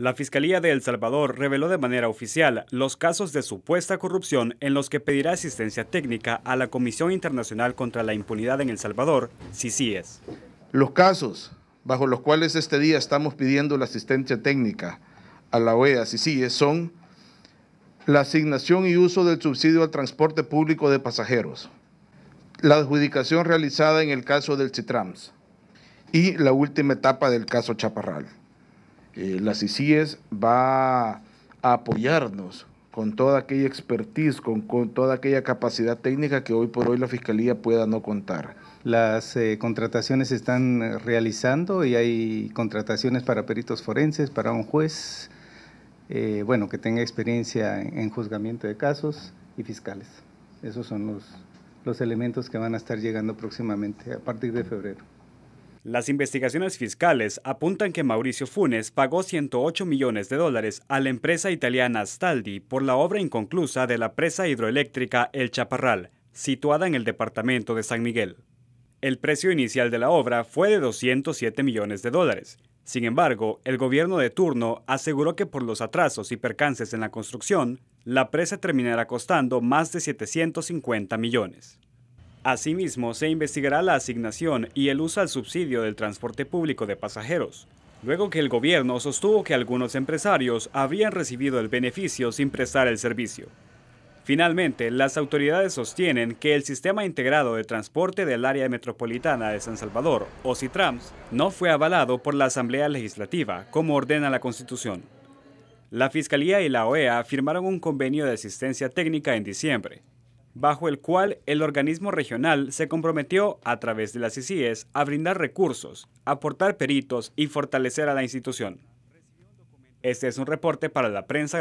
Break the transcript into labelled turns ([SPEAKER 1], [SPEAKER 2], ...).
[SPEAKER 1] La Fiscalía de El Salvador reveló de manera oficial los casos de supuesta corrupción en los que pedirá asistencia técnica a la Comisión Internacional contra la Impunidad en El Salvador,
[SPEAKER 2] CICIES. Los casos bajo los cuales este día estamos pidiendo la asistencia técnica a la OEA, CICIES, son la asignación y uso del subsidio al transporte público de pasajeros, la adjudicación realizada en el caso del CITRAMS y la última etapa del caso Chaparral. Eh, la las va a apoyarnos con toda aquella expertise, con, toda aquella capacidad técnica que hoy por hoy la Fiscalía pueda no contar.
[SPEAKER 3] Las eh, contrataciones se están eh, realizando y hay contrataciones para peritos forenses, para un juez, bueno, que tenga experiencia en, juzgamiento de casos y fiscales. Esos son los, los elementos que van a estar llegando próximamente a partir de
[SPEAKER 1] febrero. Las investigaciones fiscales apuntan que Mauricio Funes pagó 108 millones de dólares a la empresa italiana Staldi por la obra inconclusa de la presa hidroeléctrica El Chaparral, situada en el departamento de San Miguel. El precio inicial de la obra fue de 207 millones de dólares. Sin embargo, el gobierno de turno aseguró que por los atrasos y percances en la construcción, la presa terminará costando más de 750 millones. Asimismo, se investigará la asignación y el uso al subsidio del transporte público de pasajeros, luego que el gobierno sostuvo que algunos empresarios habían recibido el beneficio sin prestar el servicio. Finalmente, las autoridades sostienen que el Sistema Integrado de Transporte del Área Metropolitana de San Salvador, o CITRAMS, no fue avalado por la Asamblea Legislativa, como ordena la Constitución. La Fiscalía y la OEA firmaron un convenio de asistencia técnica en diciembre, bajo el cual el organismo regional se comprometió, a través de las ICIES, a brindar recursos, aportar peritos y fortalecer a la institución. Este es un reporte para la prensa